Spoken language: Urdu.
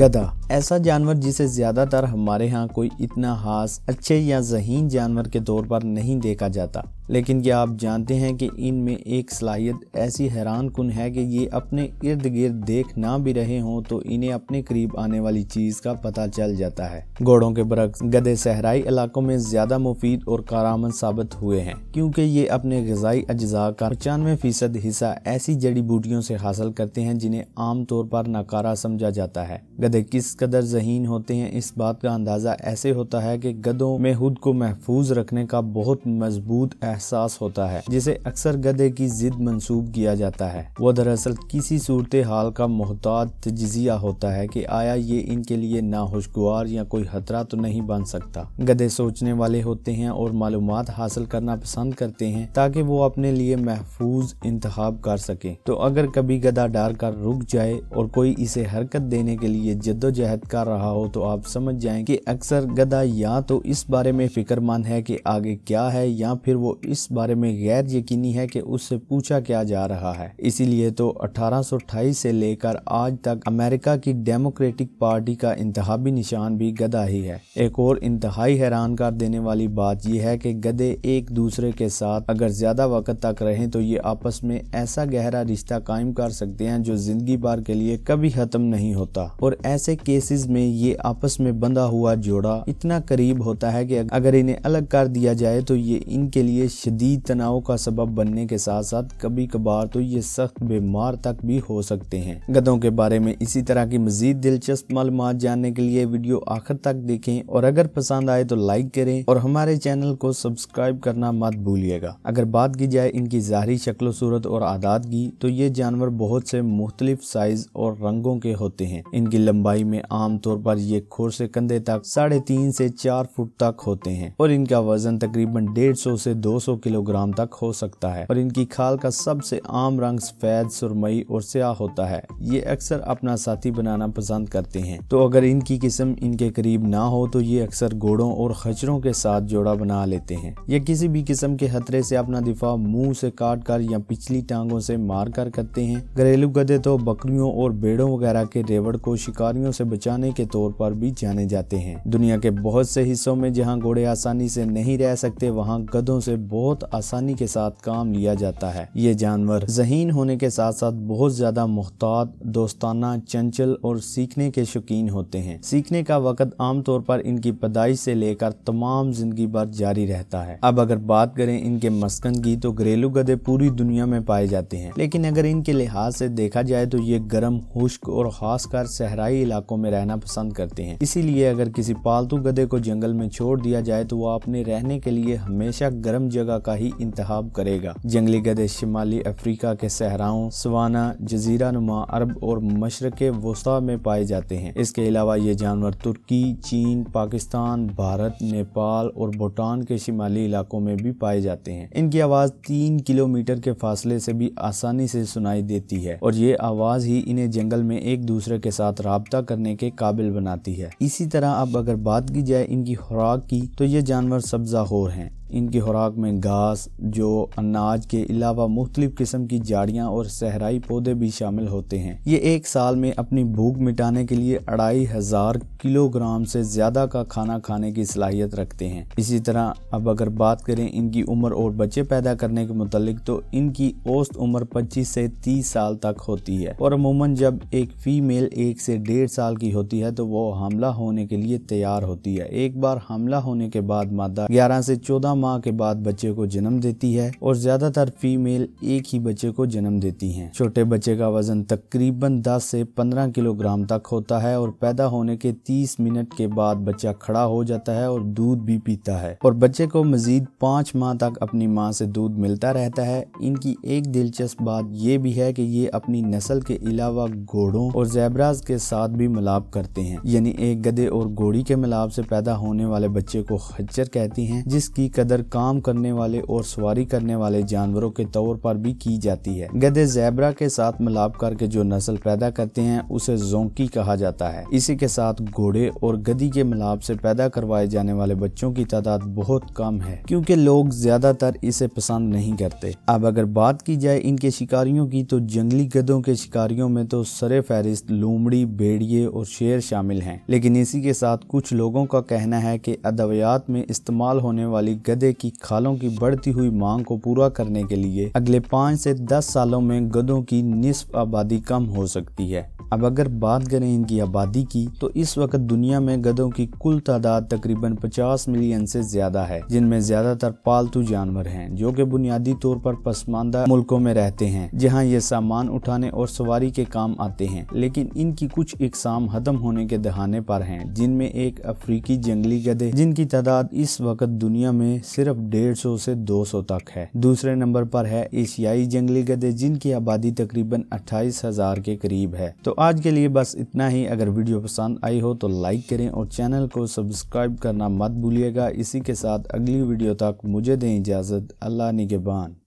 گدا ایسا جانور جسے زیادہ تر ہمارے ہاں کوئی اتنا خاص اچھے یا ذہین جانور کے طور پر نہیں دیکھا جاتا لیکن یہ آپ جانتے ہیں کہ ان میں ایک صلاحیت ایسی حیران کن ہے کہ یہ اپنے ارد گرد دیکھ نہ بھی رہے ہوں تو انہیں اپنے قریب آنے والی چیز کا پتہ چل جاتا ہے گھوڑوں کے برعکس گدے صحرائی علاقوں میں زیادہ مفید اور کارآمد ثابت ہوئے ہیں کیونکہ یہ اپنے غذائی اجزاء کا پچانوے فیصد حصہ ایسی جڑی بوٹیوں سے حاصل کرتے ہیں جنہیں عام طور پر ناکارہ سمجھا جاتا ہے گدے کس قدر ذہین ہوتے ہیں اس بات کا اندازہ ایسے ہوتا ہے کہ گدوں میں خود کو محفوظ رکھنے کا بہت مضبوط احساس ہوتا ہے جسے اکثر گدھے کی ضد منسوب کیا جاتا ہے وہ دراصل کسی صورتحال کا محتاط ہوتا ہے کہ آیا یہ ان کے لیے ناخوشگوار یا کوئی خطرہ تو نہیں بن سکتا گدھے والے ہوتے ہیں اور معلومات حاصل کرنا پسند کرتے ہیں تاکہ وہ اپنے لیے محفوظ انتخاب کر سکے تو اگر کبھی گدا ڈار کر رک جائے اور کوئی اسے حرکت دینے کے لیے جد و جہد کر رہا ہو تو آپ سمجھ جائیں کہ اکثر گدھا یا تو اس بارے میں فکر مند ہے کہ آگے کیا ہے یا پھر وہ اس بارے میں غیر یقینی ہے کہ اس سے پوچھا کیا جا رہا ہے اسی لیے تو اٹھارہ سو اٹھائیس سے لے کر آج تک امریکہ کی ڈیموکریٹک پارٹی کا انتہابی نشان بھی گدا ہی ہے ایک اور انتہائی حیران کر دینے والی بات یہ ہے کہ گدے ایک دوسرے کے ساتھ اگر زیادہ وقت تک رہیں تو یہ آپس میں ایسا گہرا رشتہ قائم کر سکتے ہیں جو زندگی بار کے لیے کبھی ختم نہیں ہوتا اور ایسے کیسز میں یہ آپس میں بندھا ہوا جوڑا اتنا قریب ہوتا ہے کہ اگر انہیں الگ کر دیا جائے تو یہ ان کے لیے شدید تناؤ کا سبب بننے کے ساتھ ساتھ کبھی کبھار تو یہ سخت بیمار تک بھی ہو سکتے ہیں گدوں کے بارے میں اسی طرح کی مزید دلچسپ معلومات جاننے کے لیے ویڈیو آخر تک دیکھیں اور اگر پسند آئے تو لائک کریں اور ہمارے چینل کو سبسکرائب کرنا مت بھولیے گا اگر بات کی جائے ان کی ظاہری شکل و صورت اور عادات کی تو یہ جانور بہت سے مختلف سائز اور رنگوں کے ہوتے ہیں ان کی لمبائی میں عام طور پر یہ کھور سے کندھے تک ساڑھے تین سے چار فٹ تک ہوتے ہیں اور ان کا وزن تقریباً ڈیڑھ سو سے دو سو سو کلو گرام تک ہو سکتا ہے اور ان کی کھال کا سب سے عام رنگ سفید سرمئی اور سیاہ ہوتا ہے یہ اکثر اپنا ساتھی بنانا پسند کرتے ہیں تو اگر ان کی قسم ان کے قریب نہ ہو تو یہ اکثر گوڑوں اور خچروں کے ساتھ جوڑا بنا لیتے ہیں یہ کسی بھی قسم کے خطرے سے اپنا دفاع منہ سے کاٹ کر یا پچھلی ٹانگوں سے مار کر کرتے ہیں گھریلو گدے تو بکریوں اور بیڑوں وغیرہ کے ریوڑ کو شکاریوں سے بچانے کے طور پر بھی جانے جاتے ہیں دنیا کے بہت سے حصوں میں جہاں گھوڑے آسانی سے نہیں رہ سکتے وہاں گدوں سے بہت آسانی کے ساتھ کام لیا جاتا ہے یہ جانور ذہین ہونے کے ساتھ ساتھ بہت زیادہ محتاط دوستانہ چنچل اور سیکھنے سیکھنے کے ہوتے ہیں کا وقت عام طور پر ان کی پیدائش سے لے کر تمام زندگی جاری رہتا ہے اب اگر بات کریں ان کے مسکن کی تو گھریلو گدے پوری دنیا میں پائے جاتے ہیں لیکن اگر ان کے لحاظ سے دیکھا جائے تو یہ گرم خشک اور خاص کر صحرائی علاقوں میں رہنا پسند کرتے ہیں اسی لیے اگر کسی پالتو گدے کو جنگل میں چھوڑ دیا جائے تو وہ اپنے رہنے کے لیے ہمیشہ گرم جگہ کا ہی انتخاب کرے گا جنگلی گدے شمالی افریقہ کے صحراؤں سوانا جزیرہ نما عرب اور مشرق وسطی میں پائے جاتے ہیں اس کے علاوہ یہ جانور ترکی چین پاکستان بھارت نیپال اور بھوٹان کے شمالی علاقوں میں بھی پائے جاتے ہیں ان کی آواز تین کلومیٹر کے فاصلے سے بھی آسانی سے سنائی دیتی ہے اور یہ آواز ہی انہیں جنگل میں ایک دوسرے کے ساتھ رابطہ کرنے کے قابل بناتی ہے اسی طرح اب اگر بات کی جائے ان کی خوراک کی تو یہ جانور سبزہ خور ہیں ان کی خوراک میں گھاس جو اناج کے علاوہ مختلف قسم کی جاڑیاں اور صحرائی پودے بھی شامل ہوتے ہیں یہ ایک سال میں اپنی بھوک مٹانے کے لیے اڑائی ہزار کلو گرام سے زیادہ کا کھانا کھانے کی صلاحیت رکھتے ہیں اسی طرح اب اگر بات کریں ان کی عمر اور بچے پیدا کرنے کے متعلق تو ان کی اوسط عمر پچیس سے تیس سال تک ہوتی ہے اور عموماً جب ایک فی میل ایک سے ڈیڑھ سال کی ہوتی ہے تو وہ حاملہ ہونے کے لیے تیار ہوتی ہے ایک بار حاملہ ہونے کے بعد مادہ گیارہ سے چودہ ماہ کے بعد بچے کو جنم دیتی ہے اور زیادہ تر میل ایک ہی بچے کو جنم دیتی ہیں چھوٹے بچے کا وزن تقریباً دس سے پندرہ کلو گرام تک ہوتا ہے اور پیدا ہونے کے تیس منٹ کے بعد بچہ کھڑا ہو جاتا ہے اور دودھ بھی پیتا ہے اور بچے کو مزید پانچ ماہ تک اپنی ماں سے دودھ ملتا رہتا ہے ان کی ایک دلچسپ بات یہ بھی ہے کہ یہ اپنی نسل کے علاوہ گھوڑوں اور زیبراز کے ساتھ بھی ملاب کرتے ہیں یعنی ایک گدے اور گھوڑی کے ملاب سے پیدا ہونے والے بچے کو خچر کہتی ہیں جس کی قدر قدر کام کرنے والے اور سواری کرنے والے جانوروں کے طور پر بھی کی جاتی ہے گدے زیبرا کے ساتھ ملاب کر کے جو نسل پیدا کرتے ہیں اسے زونکی کہا جاتا ہے اسی کے ساتھ گھوڑے اور گدی کے ملاب سے پیدا کروائے جانے والے بچوں کی تعداد بہت کم ہے کیونکہ لوگ زیادہ تر اسے پسند نہیں کرتے اب اگر بات کی جائے ان کے شکاریوں کی تو جنگلی گدوں کے شکاریوں میں تو سر فہرست لومڑی بھیڑیے اور شیر شامل ہیں لیکن اسی کے ساتھ کچھ لوگوں کا کہنا ہے کہ ادویات میں استعمال ہونے والی کی کھالوں کی بڑھتی ہوئی مانگ کو پورا کرنے کے لیے اگلے پانچ سے دس سالوں میں گدوں کی نصف آبادی کم ہو سکتی ہے اب اگر بات کریں ان کی آبادی کی تو اس وقت دنیا میں گدوں کی کل تعداد تقریباً پچاس ملین سے زیادہ ہے جن میں زیادہ تر پالتو جانور ہیں جو کہ بنیادی طور پر پسماندہ ملکوں میں رہتے ہیں جہاں یہ سامان اٹھانے اور سواری کے کام آتے ہیں لیکن ان کی کچھ اقسام ختم ہونے کے دہانے پر ہیں جن میں ایک افریقی جنگلی گدے جن کی تعداد اس وقت دنیا میں صرف ڈیڑھ سو سے دو سو تک ہے دوسرے نمبر پر ہے ایشیائی جنگلی گدے جن کی آبادی تقریباً اٹھائیس ہزار کے قریب ہے تو آج کے لیے بس اتنا ہی اگر ویڈیو پسند آئی ہو تو لائک کریں اور چینل کو سبسکرائب کرنا مت بھولیے گا اسی کے ساتھ اگلی ویڈیو تک مجھے دیں اجازت اللہ نگبان